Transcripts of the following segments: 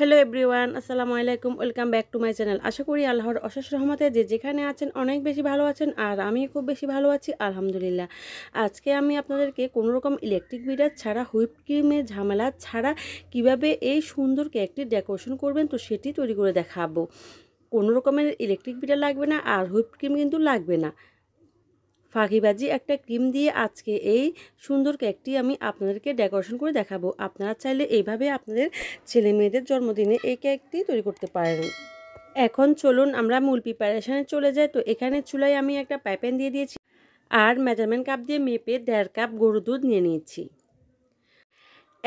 hello everyone আসসালামু আলাইকুম welcome back to my channel আশা করি আল্লাহর অশেষ রহমতে যে যেখানে আছেন অনেক বেশি ভালো আছেন আর আমি খুব বেশি ভালো আছি আলহামদুলিল্লাহ আজকে আমি আপনাদেরকে কোনো রকম ইলেকট্রিক বিডার ছাড়া হুইপ ক্রিমের ঝামেলা ছাড়া কিভাবে এই সুন্দর কেকটি ডেকোরেশন করবেন তো সেটি তৈরি করে দেখাবো কোনো রকমের ইলেকট্রিক বিডার লাগবে না আর হুইপ ক্রিম কিন্তু লাগবে না ফাঁকিবাজি একটা ক্রিম দিয়ে আজকে এই সুন্দর কেকটি আমি আপনাদেরকে ডেকোরেশন করে দেখাবো আপনারা চাইলে এইভাবে আপনাদের ছেলে মেয়েদের জন্মদিনে এই কেকটি তৈরি করতে পারেন এখন চলুন আমরা মূল প্রিপারেশানে চলে যাই তো এখানে চুলায় আমি একটা প্যাপ্যান দিয়ে দিয়েছি আর মেজারমেন্ট কাপ দিয়ে মেপে দেড় কাপ গরু দুধ নিয়ে নিয়েছি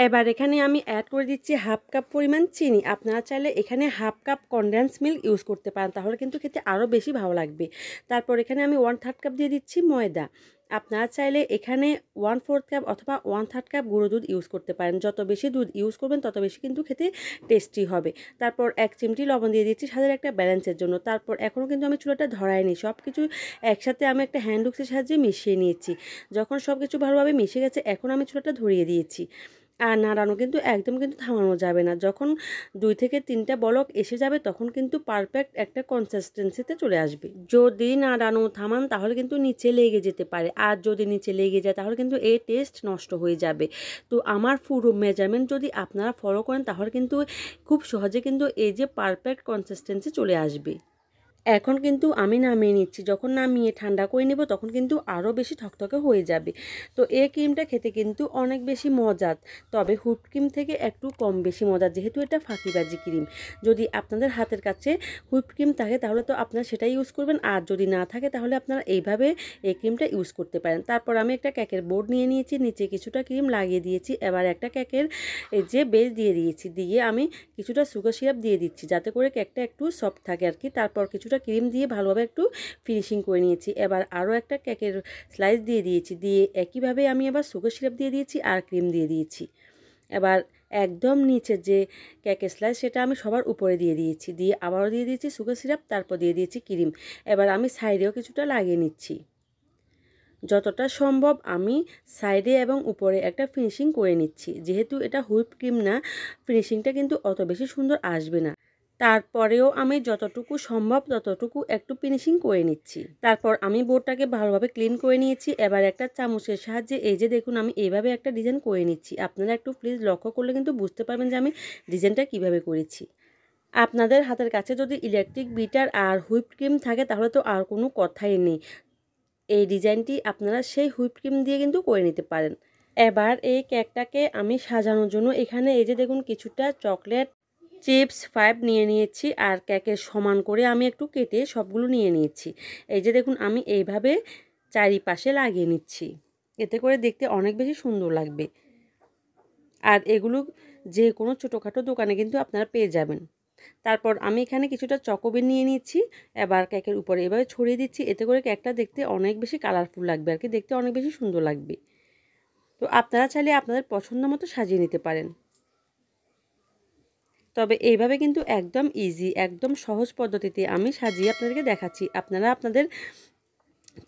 এবার এখানে আমি অ্যাড করে দিচ্ছি হাফ কাপ পরিমাণ চিনি আপনারা চাইলে এখানে half cup condensed milk use করতে পারেন তাহলে কিন্তু খেতে আরও বেশি ভালো লাগবে তারপর এখানে আমি ওয়ান থার্ড কাপ দিয়ে দিচ্ছি ময়দা আপনারা চাইলে এখানে ওয়ান ফোর্থ কাপ অথবা ওয়ান থার্ড কাপ গুঁড়ো দুধ ইউজ করতে পারেন যত বেশি দুধ ইউজ করবেন তত বেশি কিন্তু খেতে টেস্টি হবে তারপর এক চিমটি লবণ দিয়ে দিচ্ছি সাদের একটা ব্যালেন্সের জন্য তারপর এখনও কিন্তু আমি চুলাটা ধরাইনি সব কিছু একসাথে আমি একটা হ্যান্ডুক্সের সাহায্যে মিশিয়ে নিয়েছি যখন সব কিছু ভালোভাবে মিশে গেছে এখন আমি চুলাটা ধরিয়ে দিয়েছি আর নাড়ানো কিন্তু একদম কিন্তু থামানো যাবে না যখন দুই থেকে তিনটা বলক এসে যাবে তখন কিন্তু পারফেক্ট একটা কনসিস্টেন্সিতে চলে আসবে যদি নাড়ানো থামান তাহলে কিন্তু নিচে লেগে যেতে পারে আর যদি নিচে লেগে যায় তাহলে কিন্তু এই টেস্ট নষ্ট হয়ে যাবে তো আমার পুরো মেজারমেন্ট যদি আপনারা ফলো করেন তাহলে কিন্তু খুব সহজে কিন্তু এই যে পারফেক্ট কনসিস্টেন্সি চলে আসবে এখন কিন্তু আমি নামিয়ে নিচ্ছি যখন নামিয়ে ঠান্ডা করে নেব তখন কিন্তু আরও বেশি ঠকঠকে হয়ে যাবে তো এই ক্রিমটা খেতে কিন্তু অনেক বেশি মজার তবে হুপ ক্রিম থেকে একটু কম বেশি মজার যেহেতু এটা ফাঁকিবাজি ক্রিম যদি আপনাদের হাতের কাছে হুইপ ক্রিম থাকে তাহলে তো আপনারা সেটাই ইউজ করবেন আর যদি না থাকে তাহলে আপনারা এইভাবে এই ক্রিমটা ইউজ করতে পারেন তারপর আমি একটা ক্যাকের বোর্ড নিয়ে নিয়েছি নিচে কিছুটা ক্রিম লাগিয়ে দিয়েছি এবার একটা ক্যাকের যে বেস দিয়ে দিয়েছি দিয়ে আমি কিছুটা সুগার সিরাপ দিয়ে দিচ্ছি যাতে করে ক্যাকটা একটু সফট থাকে আর কি তারপর কিছু কিছুটা ক্রিম দিয়ে ভালোভাবে একটু ফিনিশিং করে নিয়েছি এবার আরও একটা কেকের স্লাইস দিয়ে দিয়েছি দিয়ে একইভাবে আমি আবার সুগার সিরাপ দিয়ে দিয়েছি আর ক্রিম দিয়ে দিয়েছি এবার একদম নিচে যে কেকের স্লাইস সেটা আমি সবার উপরে দিয়ে দিয়েছি দিয়ে আবারও দিয়ে দিয়েছি সুগার সিরাপ তারপর দিয়ে দিয়েছি ক্রিম এবার আমি সাইডেও কিছুটা লাগিয়ে নিচ্ছি যতটা সম্ভব আমি সাইডে এবং উপরে একটা ফিনিশিং করে নিচ্ছি যেহেতু এটা হুইপ ক্রিম না ফিনিশিংটা কিন্তু অত বেশি সুন্দর আসবে না তারপরেও আমি যতটুকু সম্ভব ততটুকু একটু ফিনিশিং করে নিচ্ছি তারপর আমি বোর্ডটাকে ভালোভাবে ক্লিন করে নিয়েছি এবার একটা চামচের সাহায্যে এই যে দেখুন আমি এইভাবে একটা ডিজাইন করে নিচ্ছি আপনারা একটু প্লিজ লক্ষ্য করলে কিন্তু বুঝতে পারবেন যে আমি ডিজাইনটা কিভাবে করেছি আপনাদের হাতের কাছে যদি ইলেকট্রিক বিটার আর হুইপ ক্রিম থাকে তাহলে তো আর কোনো কথাই নেই এই ডিজাইনটি আপনারা সেই হুইপ ক্রিম দিয়ে কিন্তু করে নিতে পারেন এবার এই কেকটাকে আমি সাজানোর জন্য এখানে এই যে দেখুন কিছুটা চকলেট চিপস ফাইভ নিয়ে নিয়েছি আর ক্যাকের সমান করে আমি একটু কেটে সবগুলো নিয়ে নিয়েছি এই যে দেখুন আমি এইভাবে চারিপাশে লাগিয়ে নিচ্ছি এতে করে দেখতে অনেক বেশি সুন্দর লাগবে আর এগুলো যে কোনো ছোটোখাটো দোকানে কিন্তু আপনারা পেয়ে যাবেন তারপর আমি এখানে কিছুটা চকোবিন নিয়ে নিচ্ছি এবার ক্যাকের উপরে এভাবে ছড়িয়ে দিচ্ছি এতে করে ক্যাকটা দেখতে অনেক বেশি কালারফুল লাগবে আর কি দেখতে অনেক বেশি সুন্দর লাগবে তো আপনারা চাইলে আপনাদের পছন্দ মতো সাজিয়ে নিতে পারেন তবে এইভাবে কিন্তু একদম ইজি একদম সহজ পদ্ধতিতে আমি সাজিয়ে আপনাদেরকে দেখাচ্ছি আপনারা আপনাদের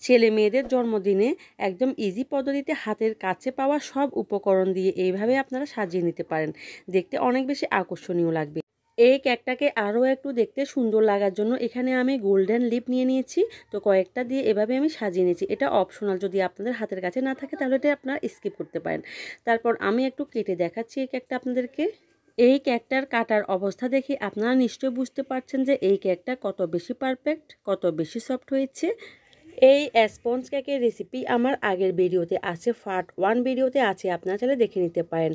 ছেলে মেয়েদের জন্মদিনে একদম ইজি পদ্ধতিতে হাতের কাছে পাওয়া সব উপকরণ দিয়ে এইভাবে আপনারা সাজিয়ে নিতে পারেন দেখতে অনেক বেশি আকর্ষণীয় লাগবে এই কেকটাকে আরও একটু দেখতে সুন্দর লাগার জন্য এখানে আমি গোল্ডেন লিপ নিয়ে নিয়েছি তো কয়েকটা দিয়ে এভাবে আমি সাজিয়ে নিয়েছি এটা অপশনাল যদি আপনাদের হাতের কাছে না থাকে তাহলে এটা আপনারা স্কিপ করতে পারেন তারপর আমি একটু কেটে দেখাচ্ছি এই কেকটা আপনাদেরকে এই কেকটার কাটার অবস্থা দেখে আপনারা নিশ্চয়ই বুঝতে পারছেন যে এই কেকটা কত বেশি পারফেক্ট কত বেশি সফট হয়েছে এই স্পঞ্জ কেকের রেসিপি আমার আগের ভিডিওতে আছে ফার্ট ওয়ান ভিডিওতে আছে আপনারা চাইলে দেখে নিতে পারেন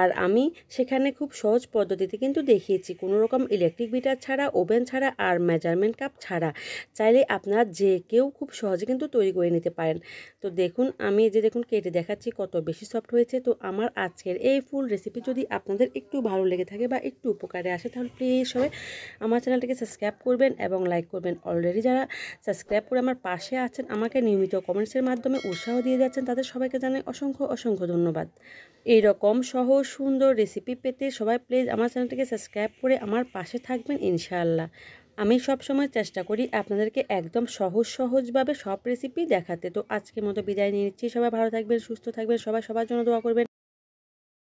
আর আমি সেখানে খুব সহজ পদ্ধতিতে কিন্তু দেখিয়েছি কোনো রকম ইলেকট্রিক বিটার ছাড়া ওভেন ছাড়া আর মেজারমেন্ট কাপ ছাড়া চাইলে আপনারা যে কেউ খুব সহজে কিন্তু তৈরি করে নিতে পারেন তো দেখুন আমি যে দেখুন কেটে দেখাচ্ছি কত বেশি সফট হয়েছে তো আমার আজকের এই ফুল রেসিপি যদি আপনাদের একটু ভালো লেগে থাকে বা একটু উপকারে আসে তাহলে প্লিজ সবাই আমার চ্যানেলটিকে সাবস্ক্রাইব করবেন এবং লাইক করবেন অলরেডি যারা সাবস্ক্রাইব করে আমার পাশ পাশে আছেন আমাকে নিয়মিত কমেন্টসের মাধ্যমে উৎসাহ দিয়ে যাচ্ছেন তাদের সবাইকে জানাই অসংখ্য অসংখ্য ধন্যবাদ এই রকম সহজ সুন্দর রেসিপি পেতে সবাই প্লিজ আমার চ্যানেলটিকে সাবস্ক্রাইব করে আমার পাশে থাকবেন ইনশাআল্লাহ আমি সবসময় চেষ্টা করি আপনাদেরকে একদম সহজ সহজভাবে সব রেসিপি দেখাতে তো আজকের মতো বিদায় নিচ্ছি সবাই ভালো থাকবেন সুস্থ থাকবেন সবাই সবার জন্য দোয়া করবেন